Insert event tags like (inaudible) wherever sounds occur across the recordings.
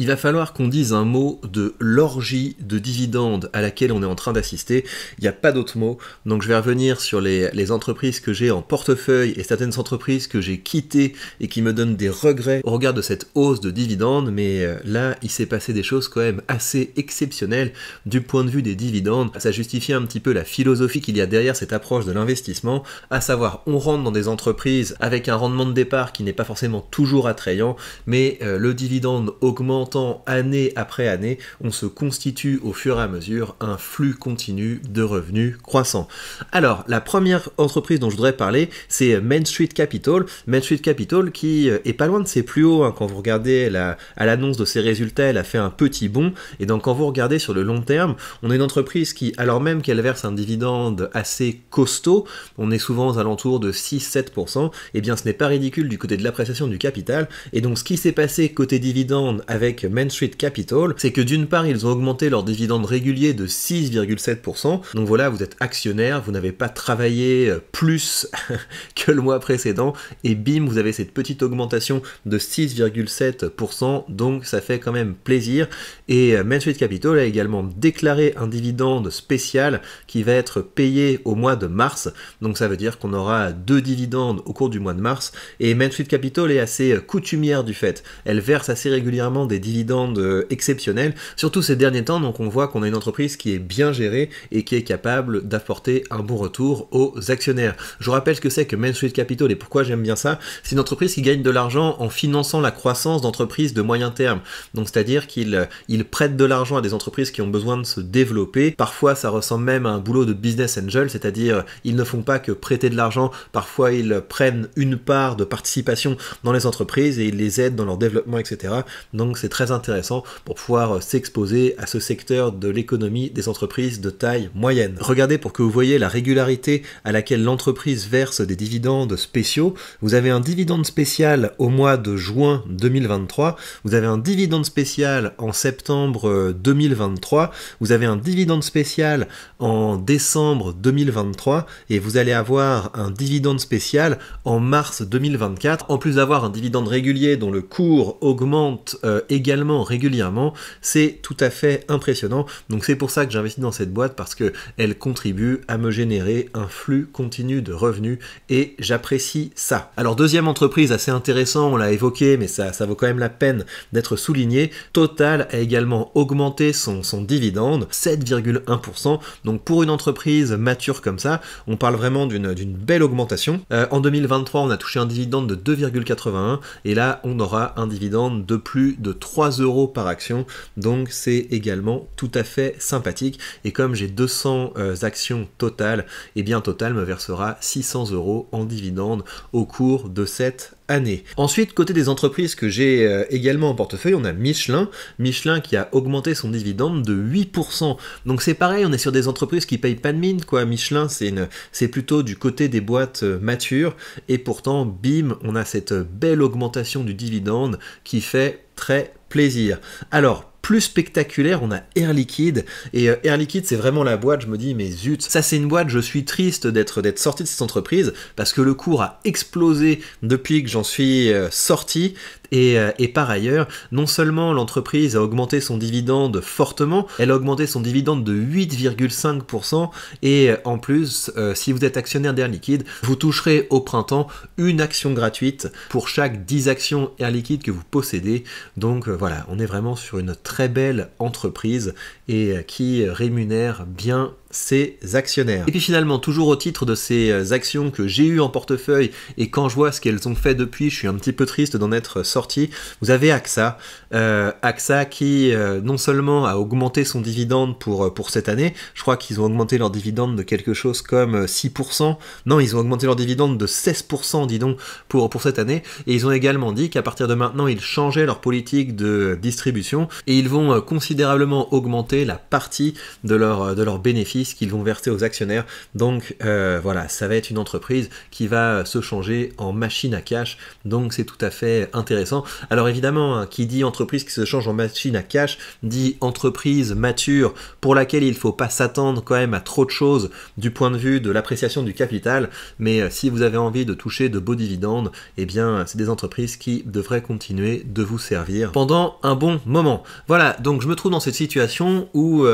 Il va falloir qu'on dise un mot de l'orgie de dividendes à laquelle on est en train d'assister. Il n'y a pas d'autre mot. Donc je vais revenir sur les, entreprises que j'ai en portefeuille et certaines entreprises que j'ai quittées et qui me donnent des regrets au regard de cette hausse de dividendes. Mais euh, là, il s'est passé des choses quand même assez exceptionnelles du point de vue des dividendes. Ça justifie un petit peu la philosophie qu'il y a derrière cette approche de l'investissement, à savoir on rentre dans des entreprises avec un rendement de départ qui n'est pas forcément toujours attrayant, mais euh, le dividende augmente année après année, on se constitue au fur et à mesure un flux continu de revenus croissants. Alors, la première entreprise dont je voudrais parler, c'est Main Street Capital. Main Street Capital qui euh, est pas loin de ses plus hauts. Hein. quand vous regardez la, à l'annonce de ses résultats, elle a fait un petit bond. Et donc, quand vous regardez sur le long terme, on est une entreprise qui, alors même qu'elle verse un dividende assez costaud, on est souvent aux alentours de 6-7%, et eh bien ce n'est pas ridicule du côté de l'appréciation du capital. Et donc, ce qui s'est passé côté dividende avec Main Street Capital, c'est que d'une part, ils ont augmenté leur dividende régulier de 6,7%. Donc voilà, vous êtes actionnaire, vous n'avez pas travaillé euh, plus (laughs) que le mois précédent, et bim, vous avez cette petite augmentation de 6,7%, donc ça fait quand même plaisir. Et euh, Main Street Capital a également déclaré un dividende spécial qui va être payé au mois de mars. Donc ça veut dire qu'on aura deux dividendes au cours du mois de mars. Et Main Street Capital est assez euh, coutumière du fait. Elle verse assez régulièrement des dividendes euh, exceptionnels, surtout ces derniers temps. Donc on voit qu'on a une entreprise qui est bien gérée et qui est capable d'apporter un bon retour aux actionnaires. Je vous rappelle ce que c'est que Main Street Capital et pourquoi j'aime bien ça. C'est une entreprise qui gagne de l'argent en finançant la croissance d'entreprises de moyen terme. Donc c'est-à-dire qu'ils euh, ils prêtent de l'argent à des entreprises qui ont besoin de se développer. Parfois ça ressemble même à un boulot de business angel, c'est-à-dire euh, ils ne font pas que prêter de l'argent, parfois ils prennent une part de participation dans les entreprises et ils les aident dans leur développement, etc. Donc c'est très intéressant pour pouvoir euh, s'exposer à ce secteur de l'économie des entreprises de taille moyenne. Regardez pour que vous voyez la régularité à laquelle l'entreprise verse des dividendes spéciaux. Vous avez un dividende spécial au mois de juin 2023, vous avez un dividende spécial en septembre 2023, euh, vous avez un dividende spécial en décembre 2023 et vous allez avoir un dividende spécial en mars 2024. En plus d'avoir un dividende régulier dont le cours augmente également euh, également régulièrement, c'est tout à fait impressionnant. Donc c'est pour ça que j'investis dans cette boîte parce que elle contribue à me générer un flux continu de revenus et j'apprécie ça. Alors deuxième entreprise assez intéressant, on l'a évoqué, mais ça, ça vaut quand même la peine d'être souligné. Total a également augmenté son, dividende, 7,1%. Donc pour une entreprise mature comme ça, on parle vraiment d'une belle augmentation. Euh, en 2023, on a touché un dividende de 2,81 et là on aura un dividende de plus de 3 3 euros par action. Donc c'est également tout à fait sympathique. Et comme j'ai 200 euh, actions totales, et eh bien Total me versera 600 euros en dividendes au cours de cette année. Ensuite, côté des entreprises que j'ai euh, également en portefeuille, on a Michelin. Michelin qui a augmenté son dividende de 8%. Donc c'est pareil, on est sur des entreprises qui payent pas de mine, quoi. Michelin, c'est c'est plutôt du côté des boîtes euh, matures. Et pourtant, bim, on a cette belle augmentation du dividende qui fait très plaisir. Alors, plus spectaculaire, on a Air Liquide. Et euh, Air Liquide, c'est vraiment la boîte, je me dis, mais zut, ça c'est une boîte, je suis triste d'être sorti de cette entreprise, parce que le cours a explosé depuis que j'en suis euh, sorti. Euh, et, par ailleurs, non seulement l'entreprise a augmenté son dividende fortement, elle a augmenté son dividende de 8,5%, et euh, en plus, euh, si vous êtes actionnaire d'Air Liquide, vous toucherez au printemps une action gratuite pour chaque 10 actions Air Liquide que vous possédez. Donc voilà, on est vraiment sur une très belle entreprise et qui rémunère bien ses actionnaires. Et puis finalement, toujours au titre de ces euh, actions que j'ai eues en portefeuille et quand je vois ce qu'elles ont fait depuis, je suis un petit peu triste d'en être sorti. Vous avez AXA, euh, AXA qui euh, non seulement a augmenté son dividende pour, pour cette année, je crois qu'ils ont augmenté leur dividende de quelque chose comme 6%, non, ils ont augmenté leur dividende de 16%, dis donc, pour, pour cette année, et ils ont également dit qu'à partir de maintenant, ils changeaient leur politique de distribution et ils vont considérablement augmenter la partie de leurs de leur bénéfices qu'ils vont verser aux actionnaires. Donc euh, voilà, ça va être une entreprise qui va euh, se changer en machine à cash. Donc c'est tout à fait intéressant. Alors évidemment, hein, qui dit entreprise qui se change en machine à cash, dit entreprise mature pour laquelle il ne faut pas s'attendre quand même à trop de choses du point de vue de l'appréciation du capital. Mais euh, si vous avez envie de toucher de beaux dividendes, eh bien c'est des entreprises qui devraient continuer de vous servir pendant un bon moment. Voilà, donc je me trouve dans cette situation où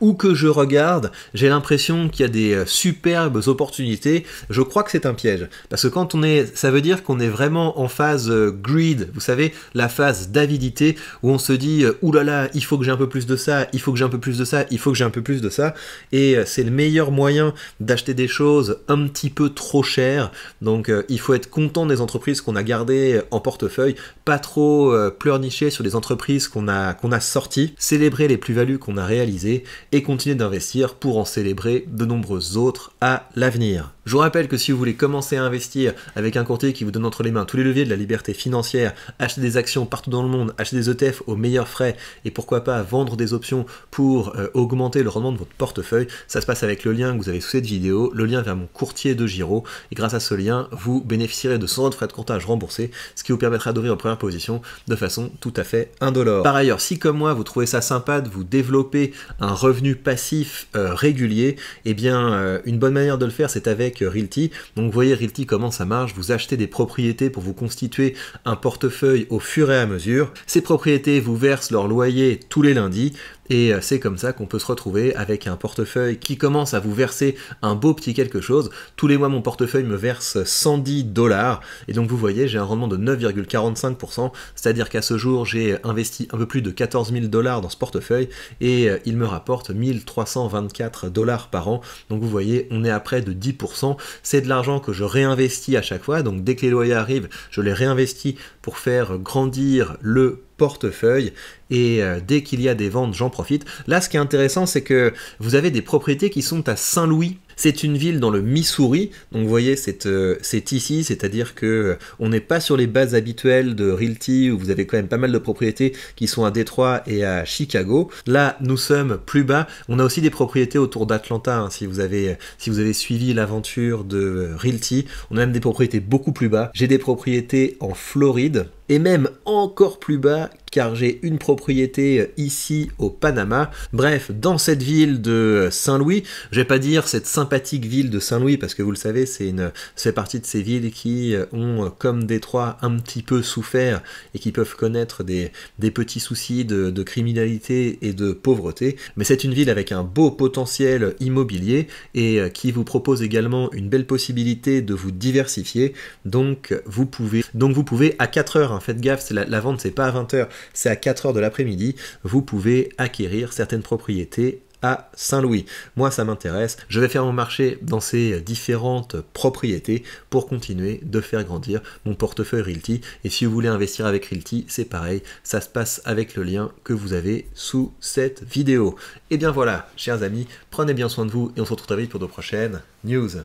où que je regarde, j'ai l'impression qu'il y a des euh, superbes opportunités. Je crois que c'est un piège. Parce que quand on est. Ça veut dire qu'on est vraiment en phase euh, greed, vous savez, la phase d'avidité, où on se dit euh, oulala, il faut que j'ai un peu plus de ça, il faut que j'ai un peu plus de ça, il faut que j'ai un peu plus de ça. Et c'est le meilleur moyen d'acheter des choses un petit peu trop chères. Donc il faut être content des entreprises qu'on a gardées en portefeuille, pas trop pleurnicher sur les entreprises qu'on a, qu'on a sorties, célébrer les plus-values qu'on a réalisées et continuer d'investir pour en célébrer de nombreux autres à l'avenir. Je vous rappelle que si vous voulez commencer à investir avec un courtier qui vous donne entre les mains tous les leviers de la liberté financière, acheter des actions partout dans le monde, acheter des ETF aux meilleurs frais et pourquoi pas vendre des options pour euh, augmenter le rendement de votre portefeuille, ça se passe avec le lien que vous avez sous cette vidéo, le lien vers mon courtier de Giro. Et grâce à ce lien, vous bénéficierez de 100 euros de frais de courtage remboursés, ce qui vous permettra d'ouvrir en première position de façon tout à fait indolore. Par ailleurs, si comme moi vous trouvez ça sympa de vous développer un revenu passif euh, régulier, eh bien euh, une bonne manière de le faire c'est avec euh, Realty. Donc vous voyez Realty comment ça marche, vous achetez des propriétés pour vous constituer un portefeuille au fur et à mesure. Ces propriétés vous versent leur loyer tous les lundis, et euh, c'est comme ça qu'on peut se retrouver avec un portefeuille qui commence à vous verser un beau petit quelque chose. Tous les mois, mon portefeuille me verse 110 dollars. Et donc, vous voyez, j'ai un rendement de 9,45%. C'est-à-dire qu'à ce jour, j'ai investi un peu plus de 14 000 dollars dans ce portefeuille et euh, il me rapporte 1324 dollars par an. Donc, vous voyez, on est à près de 10%. C'est de l'argent que je réinvestis à chaque fois. Donc, dès que les loyers arrivent, je les réinvestis pour faire grandir le portefeuille et euh, dès qu'il y a des ventes, j'en profite. Là, ce qui est intéressant, c'est que vous avez des propriétés qui sont à Saint-Louis c'est une ville dans le Missouri, donc vous voyez, c'est euh, ici, c'est-à-dire que euh, on n'est pas sur les bases habituelles de Realty où vous avez quand même pas mal de propriétés qui sont à Détroit et à Chicago. Là, nous sommes plus bas. On a aussi des propriétés autour d'Atlanta, hein, si, vous avez, euh, si vous avez suivi l'aventure de Realty. On a même des propriétés beaucoup plus bas. J'ai des propriétés en Floride et même encore plus bas car j'ai une propriété euh, ici au Panama. Bref, dans cette ville de Saint-Louis, je vais pas dire cette sympathique ville de Saint-Louis, parce que vous le savez, c'est une, c'est partie de ces villes qui euh, ont, euh, comme Détroit, un petit peu souffert et qui peuvent connaître des, des petits soucis de, criminalité et de pauvreté. Mais c'est une ville avec un beau potentiel immobilier et qui vous propose également une belle possibilité de vous diversifier. Donc vous pouvez, donc vous pouvez à 4 heures, hein, faites gaffe, la, la vente c'est pas à 20 heures, c'est à 4 heures de l'après-midi, vous pouvez acquérir certaines propriétés à Saint-Louis. Moi, ça m'intéresse. Je vais faire mon marché dans ces différentes propriétés pour continuer de faire grandir mon portefeuille Realty. Et si vous voulez investir avec Realty, c'est pareil. Ça se passe avec le lien que vous avez sous cette vidéo. Et eh bien voilà, chers amis, prenez bien soin de vous et on se retrouve très vite pour de prochaines news.